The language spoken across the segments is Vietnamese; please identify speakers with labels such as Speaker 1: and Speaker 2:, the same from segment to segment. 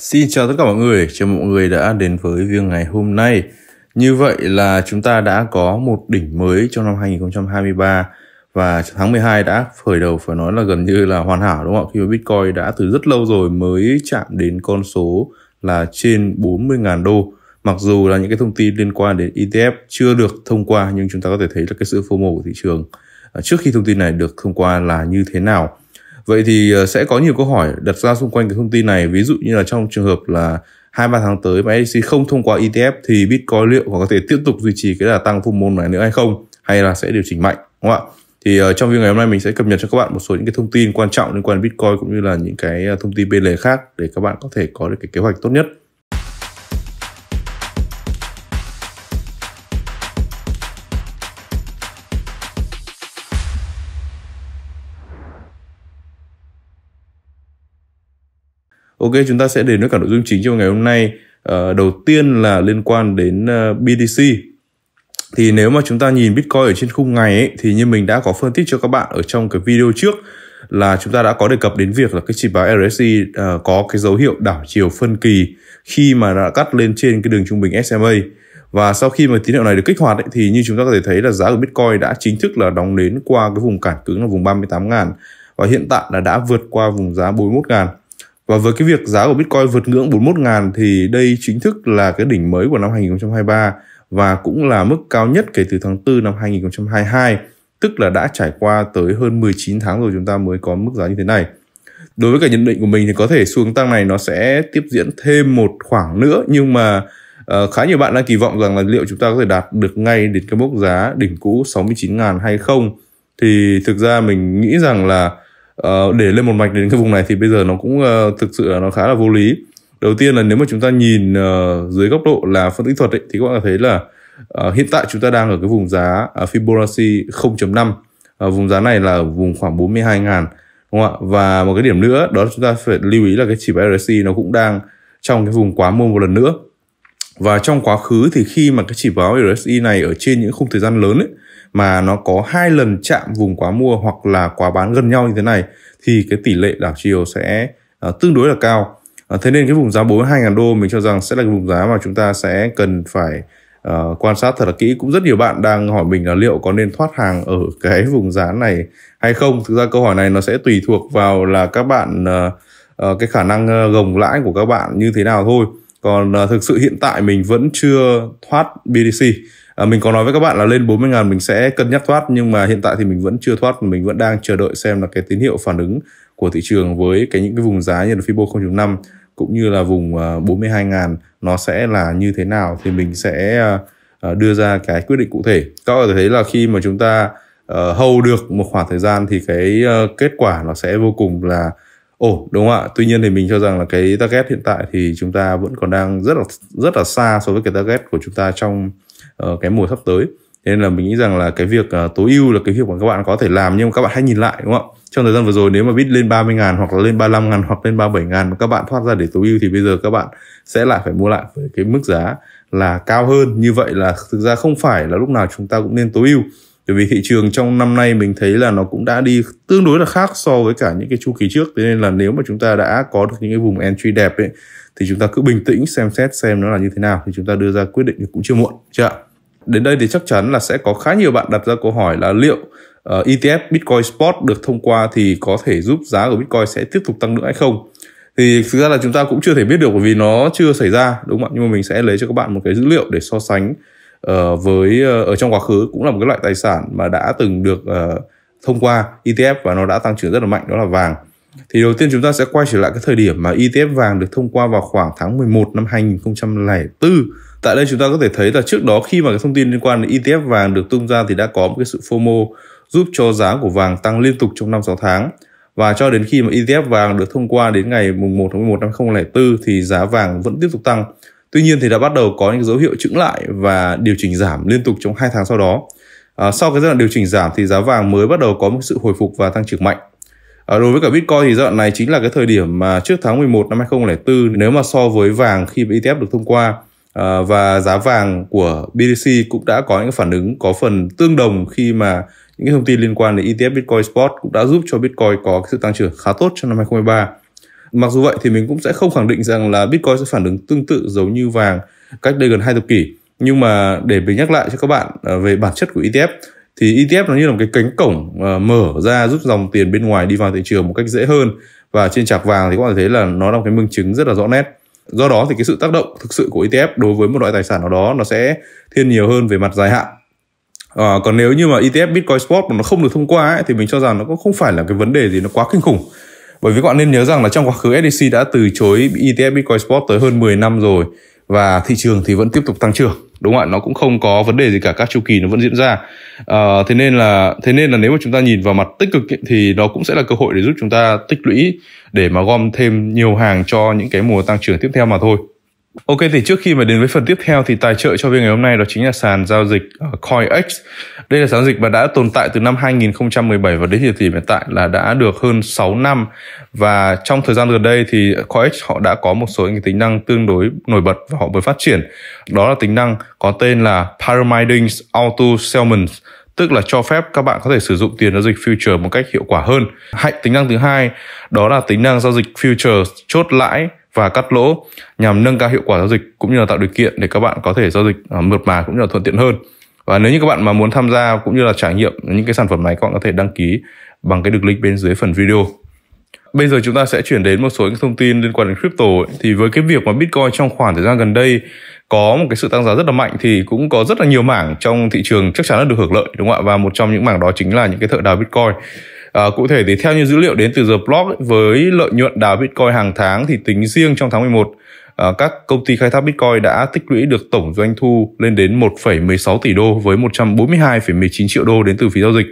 Speaker 1: Xin chào tất cả mọi người, chào mọi người đã đến với Viêng ngày hôm nay. Như vậy là chúng ta đã có một đỉnh mới trong năm 2023 và tháng 12 đã khởi đầu phải nói là gần như là hoàn hảo đúng không ạ? Khi mà Bitcoin đã từ rất lâu rồi mới chạm đến con số là trên 40.000 đô. Mặc dù là những cái thông tin liên quan đến ETF chưa được thông qua nhưng chúng ta có thể thấy là cái sự phô mổ của thị trường à, trước khi thông tin này được thông qua là như thế nào Vậy thì ờ, sẽ có nhiều câu hỏi đặt ra xung quanh cái thông tin này, ví dụ như là trong trường hợp là hai ba tháng tới mà SEC không thông qua ETF thì Bitcoin liệu có thể tiếp tục duy trì cái đà tăng phù môn này nữa hay không hay là sẽ điều chỉnh mạnh đúng không ạ? Thì ờ, trong video ngày hôm nay mình sẽ cập nhật cho các bạn một số những cái thông tin quan trọng liên quan đến Bitcoin cũng như là những cái ờ, thông tin bên lề khác để các bạn có thể có được cái kế hoạch tốt nhất. Ok, chúng ta sẽ đến với cả nội dung chính trong ngày hôm nay. Uh, đầu tiên là liên quan đến uh, ờ, BTC. Thì nếu mà chúng ta nhìn Bitcoin ở trên khung ngày ấy, thì như mình đã có phân tích cho các bạn ở trong cái video trước là chúng ta đã có đề cập đến việc là cái chỉ báo RSI uh, ờ, có cái dấu hiệu đảo chiều phân kỳ khi mà đã cắt lên trên cái đường trung bình SMA. Và sau khi mà tín hiệu này được kích hoạt ấy, thì như chúng ta có thể thấy là giá của Bitcoin đã chính thức là đóng đến qua cái vùng cản cứng là vùng 38.000 và hiện tại là đã vượt qua vùng giá 41.000. Và với cái việc giá của Bitcoin vượt ngưỡng 41.000 thì đây chính thức là cái đỉnh mới của năm 2023 và cũng là mức cao nhất kể từ tháng 4 năm 2022, tức là đã trải qua tới hơn 19 tháng rồi chúng ta mới có mức giá như thế này. Đối với cả nhận định của mình thì có thể xu hướng tăng này nó sẽ tiếp diễn thêm một khoảng nữa nhưng mà uh, khá nhiều bạn đang kỳ vọng rằng là liệu chúng ta có thể đạt được ngay đến cái mốc giá đỉnh cũ 69.000 hay không. Thì thực ra mình nghĩ rằng là Ờ, để lên một mạch đến cái vùng này thì bây giờ nó cũng uh, thực sự là nó khá là vô lý đầu tiên là nếu mà chúng ta nhìn uh, dưới góc độ là phân tích thuật ấy, thì các bạn thấy là uh, hiện tại chúng ta đang ở cái vùng giá uh, Fibonacci 0.5 uh, vùng giá này là ở vùng khoảng 42 000 đúng không ạ và một cái điểm nữa đó chúng ta phải lưu ý là cái chỉ báo RSI nó cũng đang trong cái vùng quá mua một lần nữa và trong quá khứ thì khi mà cái chỉ báo RSI này ở trên những khung thời gian lớn ấy, mà nó có hai lần chạm vùng quá mua hoặc là quá bán gần nhau như thế này thì cái tỷ lệ đảo chiều sẽ uh, tương đối là cao uh, thế nên cái vùng giá 42.000 đô mình cho rằng sẽ là cái vùng giá mà chúng ta sẽ cần phải uh, quan sát thật là kỹ cũng rất nhiều bạn đang hỏi mình là liệu có nên thoát hàng ở cái vùng giá này hay không thực ra câu hỏi này nó sẽ tùy thuộc vào là các bạn uh, uh, cái khả năng uh, gồng lãi của các bạn như thế nào thôi còn uh, thực sự hiện tại mình vẫn chưa thoát BDC à, mình có nói với các bạn là lên 40 ngàn mình sẽ cân nhắc thoát nhưng mà hiện tại thì mình vẫn chưa thoát mình vẫn đang chờ đợi xem là cái tín hiệu phản ứng của thị trường với cái những cái vùng giá như là Fibo 0.5 cũng như là vùng 42 à, ngàn nó sẽ là như thế nào thì mình sẽ à, à, đưa ra cái quyết định cụ thể các bạn thấy là khi mà chúng ta ờ, hầu được một khoảng thời gian thì cái ờ, kết quả nó sẽ vô cùng là ổn đúng không ạ tuy nhiên thì mình cho rằng là cái target hiện tại thì chúng ta vẫn còn đang rất là rất là xa so với cái target của chúng ta trong Ờ, cái mùa sắp tới nên là mình nghĩ rằng là cái việc ờ, tối ưu là cái việc mà các bạn có thể làm nhưng mà các bạn hãy nhìn lại đúng không ạ trong thời gian vừa rồi nếu mà bit lên 30 ngàn hoặc là lên 35 ngàn hoặc lên 37 ngàn mà các bạn thoát ra để tối ưu thì bây giờ các bạn sẽ lại phải mua lại với cái mức giá là cao hơn như vậy là thực ra không phải là lúc nào chúng ta cũng nên tối ưu bởi vì thị trường trong năm nay mình thấy là nó cũng đã đi tương đối là khác so với cả những cái chu kỳ trước thế nên là nếu mà chúng ta đã có được những cái vùng entry đẹp ấy thì chúng ta cứ bình tĩnh xem xét xem nó là như thế nào thì chúng ta đưa ra quyết định cũng chưa muộn chưa ạ Đến đây thì chắc chắn là sẽ có khá nhiều bạn đặt ra câu hỏi là liệu uh, ờ, ETF Bitcoin Spot được thông qua thì có thể giúp giá của Bitcoin sẽ tiếp tục tăng nữa hay không? Thì thực ra là chúng ta cũng chưa thể biết được bởi vì nó chưa xảy ra đúng không ạ? Nhưng mà mình sẽ lấy cho các bạn một cái dữ liệu để so sánh uh, với uh, ở trong quá khứ cũng là một cái loại tài sản mà đã từng được uh, thông qua ETF và nó đã tăng trưởng rất là mạnh đó là vàng. Thì đầu tiên chúng ta sẽ quay trở lại cái thời điểm mà ETF vàng được thông qua vào khoảng tháng 11 năm 2004 Tại đây chúng ta có thể thấy là trước đó khi mà cái thông tin liên quan đến ETF vàng được tung ra thì đã có một cái sự FOMO giúp cho giá của vàng tăng liên tục trong 5-6 tháng. Và cho đến khi mà ETF vàng được thông qua đến ngày mùng 1 tháng 11 năm 2004 thì giá vàng vẫn tiếp tục tăng. Tuy nhiên thì đã bắt đầu có những dấu hiệu chững lại và điều chỉnh giảm liên tục trong 2 tháng sau đó. À, sau cái giai đoạn điều chỉnh giảm thì giá vàng mới bắt đầu có một sự hồi phục và tăng trưởng mạnh. À, đối với cả Bitcoin thì giai đoạn này chính là cái thời điểm mà trước tháng 11 năm 2004 nếu mà so với vàng khi ETF được thông qua Ờ, và giá vàng của BTC cũng đã có những phản ứng có phần tương đồng khi mà những thông tin liên quan đến ETF Bitcoin Spot cũng đã giúp cho Bitcoin có sự tăng trưởng khá tốt trong năm 2023. Mặc dù vậy thì mình cũng sẽ không khẳng định rằng là Bitcoin sẽ phản ứng tương tự giống như vàng cách đây gần hai thập kỷ. Nhưng mà để mình nhắc lại cho các bạn ờ, về bản chất của ETF thì ETF nó như là một cái cánh cổng ờ, mở ra giúp dòng tiền bên ngoài đi vào thị trường một cách dễ hơn và trên chạc vàng thì các bạn thấy là nó là một cái minh chứng rất là rõ nét do đó thì cái sự tác động thực sự của ETF đối với một loại tài sản nào đó nó sẽ thiên nhiều hơn về mặt dài hạn à, còn nếu như mà ETF Bitcoin Spot mà nó không được thông qua ấy, thì mình cho rằng nó cũng không phải là cái vấn đề gì nó quá kinh khủng bởi vì các bạn nên nhớ rằng là trong quá khứ SEC đã từ chối ETF Bitcoin Spot tới hơn 10 năm rồi và thị trường thì vẫn tiếp tục tăng trưởng đúng không ạ nó cũng không có vấn đề gì cả các chu kỳ nó vẫn diễn ra à, thế nên là thế nên là nếu mà chúng ta nhìn vào mặt tích cực thì nó cũng sẽ là cơ hội để giúp chúng ta tích lũy để mà gom thêm nhiều hàng cho những cái mùa tăng trưởng tiếp theo mà thôi Ok thì trước khi mà đến với phần tiếp theo thì tài trợ cho việc ngày hôm nay đó chính là sàn giao dịch ờ, CoinX. Đây là sàn giao dịch mà đã tồn tại từ năm 2017 và đến thời điểm hiện tại là đã được hơn 6 năm và trong thời gian gần đây thì CoinX họ đã có một số những tính năng tương đối nổi bật và họ mới phát triển. Đó là tính năng có tên là Paramiding Auto Settlement tức là cho phép các bạn có thể sử dụng tiền giao dịch future một cách hiệu quả hơn. Hạnh tính năng thứ hai đó là tính năng giao dịch future chốt lãi và cắt lỗ nhằm nâng cao hiệu quả giao dịch cũng như là tạo điều kiện để các bạn có thể giao dịch à, mượt mà cũng như là thuận tiện hơn. Và nếu như các bạn mà muốn tham gia cũng như là trải nghiệm những cái sản phẩm này các bạn có thể đăng ký bằng cái đường link bên dưới phần video. Bây giờ chúng ta sẽ chuyển đến một số những thông tin liên quan đến crypto ấy. thì với cái việc mà Bitcoin trong khoảng thời gian gần đây có một cái sự tăng giá rất là mạnh thì cũng có rất là nhiều mảng trong thị trường chắc chắn là được hưởng lợi đúng không ạ và một trong những mảng đó chính là những cái thợ đào Bitcoin À, cụ thể thì theo như dữ liệu đến từ The Block ấy, với lợi nhuận đào Bitcoin hàng tháng thì tính riêng trong tháng 11 à, ờ, các công ty khai thác Bitcoin đã tích lũy được tổng doanh thu lên đến 1,16 tỷ đô với 142,19 triệu đô đến từ phí giao dịch.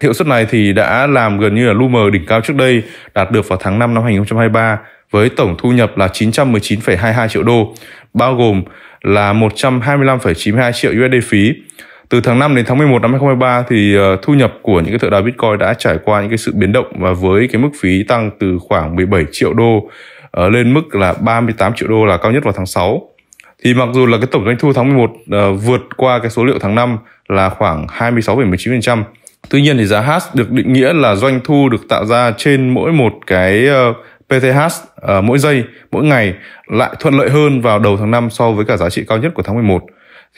Speaker 1: Hiệu suất này thì đã làm gần như là lu mờ đỉnh cao trước đây đạt được vào tháng 5 năm 2023 với tổng thu nhập là 919,22 triệu đô, bao gồm là 125,92 triệu USD phí từ tháng 5 đến tháng 11 năm 2023 thì ờ, thu nhập của những cái thợ đào Bitcoin đã trải qua những cái sự biến động và với cái mức phí tăng từ khoảng 17 triệu đô ờ, lên mức là 38 triệu đô là cao nhất vào tháng 6. Thì mặc dù là cái tổng doanh thu tháng 11 ờ, vượt qua cái số liệu tháng 5 là khoảng 26,19%, Tuy nhiên thì giá hash được định nghĩa là doanh thu được tạo ra trên mỗi một cái PTH uh, mỗi giây, mỗi ngày lại thuận lợi hơn vào đầu tháng 5 so với cả giá trị cao nhất của tháng 11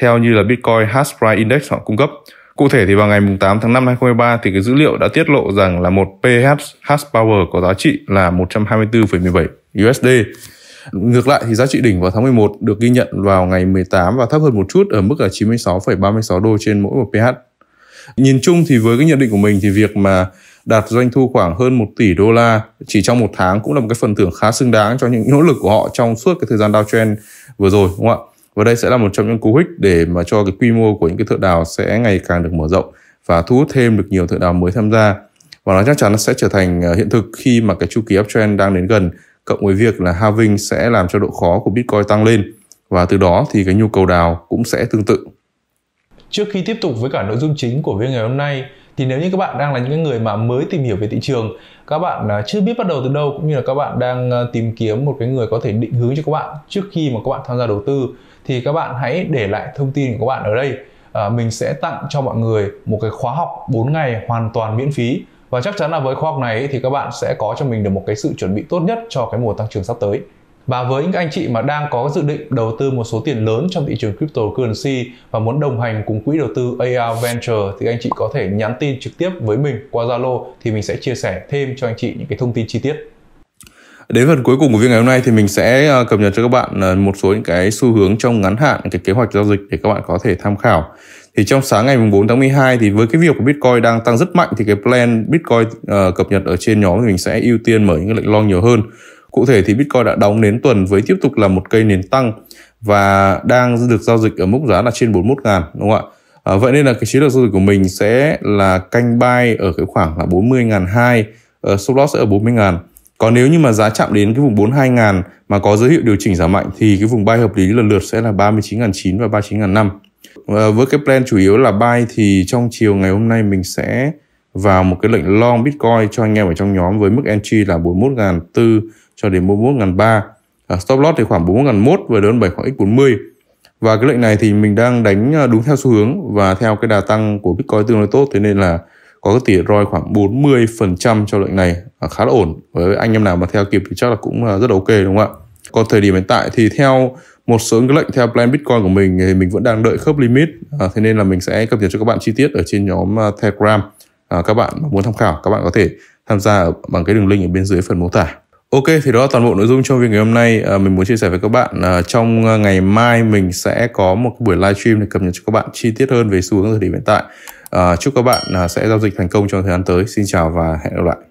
Speaker 1: theo như là Bitcoin Hash Price Index họ cung cấp. Cụ thể thì vào ngày 8 tháng 5 2023 thì cái dữ liệu đã tiết lộ rằng là một PH hash power có giá trị là 124,17 USD. Ngược lại thì giá trị đỉnh vào tháng 11 được ghi nhận vào ngày 18 và thấp hơn một chút ở mức là 96,36 đô trên mỗi một PH. Nhìn chung thì với cái nhận định của mình thì việc mà đạt doanh thu khoảng hơn 1 tỷ đô la chỉ trong một tháng cũng là một cái phần thưởng khá xứng đáng cho những nỗ lực của họ trong suốt cái thời gian downtrend vừa rồi đúng không ạ? Và đây sẽ là một trong những cú hích để mà cho cái quy mô của những cái thợ đào sẽ ngày càng được mở rộng và thu hút thêm được nhiều thợ đào mới tham gia. Và nó chắc chắn nó sẽ trở thành ờ, hiện thực khi mà cái chu kỳ uptrend đang đến gần cộng với việc là halving sẽ làm cho độ khó của Bitcoin tăng lên và từ đó thì cái nhu cầu đào cũng sẽ tương tự. Trước khi tiếp tục với cả nội dung chính của video ngày hôm nay, thì nếu như các bạn đang là những người mà mới tìm hiểu về thị trường các bạn à, chưa biết bắt đầu từ đâu cũng như là các bạn đang à, tìm kiếm một cái người có thể định hướng cho các bạn trước khi mà các bạn tham gia đầu tư thì các bạn hãy để lại thông tin của các bạn ở đây à, mình sẽ tặng cho mọi người một cái khóa học 4 ngày hoàn toàn miễn phí và chắc chắn là với khóa học này thì các bạn sẽ có cho mình được một cái sự chuẩn bị tốt nhất cho cái mùa tăng trưởng sắp tới và với những anh chị mà đang có dự định đầu tư một số tiền lớn trong thị trường cryptocurrency và muốn đồng hành cùng quỹ đầu tư AR Venture thì anh chị có thể nhắn tin trực tiếp với mình qua Zalo thì mình sẽ chia sẻ thêm cho anh chị những cái thông tin chi tiết. Đến phần cuối cùng của video ngày hôm nay thì mình sẽ ờ, cập nhật cho các bạn ờ, một số những cái xu hướng trong ngắn hạn, cái kế hoạch giao dịch để các bạn có thể tham khảo. Thì trong sáng ngày 4 tháng 12 thì với cái việc của Bitcoin đang tăng rất mạnh thì cái plan Bitcoin uh, cập nhật ở trên nhóm thì mình sẽ ưu tiên mở những cái lệnh long nhiều hơn Cụ thể thì Bitcoin đã đóng nến tuần với tiếp tục là một cây nến tăng và đang được giao dịch ở mức giá là trên 41 ngàn đúng không ạ? À, vậy nên là cái chiến lược giao dịch của mình sẽ là canh bay ở cái khoảng là 40 ngàn hai, uh, stop loss sẽ ở 40 ngàn. Còn nếu như mà giá chạm đến cái vùng 42 ngàn mà có dấu hiệu điều chỉnh giảm mạnh thì cái vùng bay hợp lý lần lượt sẽ là 39.900 và 39.500. À, với cái plan chủ yếu là bay thì trong chiều ngày hôm nay mình sẽ vào một cái lệnh long Bitcoin cho anh em ở trong nhóm với mức entry là 41.400 cho đến 41.300. À, stop loss thì khoảng 41.100 và đơn bảy khoảng x40. Và cái lệnh này thì mình đang đánh à, đúng theo xu hướng và theo cái đà tăng của Bitcoin tương đối tốt thế nên là có cái tỷ ROI khoảng 40% cho lệnh này à, khá là ổn. Với anh em nào mà theo kịp thì chắc là cũng rất là ok đúng không ạ? Còn thời điểm hiện tại thì theo một số cái lệnh theo plan Bitcoin của mình thì mình vẫn đang đợi khớp limit à, thế nên là mình sẽ cập nhật cho các bạn chi tiết ở trên nhóm Telegram. À, các bạn muốn tham khảo các bạn có thể tham gia bằng cái đường link ở bên dưới phần mô tả Ok thì đó là toàn bộ nội dung trong việc ngày hôm nay à, mình muốn chia sẻ với các bạn à, trong à, ngày mai mình sẽ có một buổi live stream để cập nhật cho các bạn chi tiết hơn về xu hướng thời điểm hiện tại à, chúc các bạn à, sẽ giao dịch thành công trong thời gian tới xin chào và hẹn gặp lại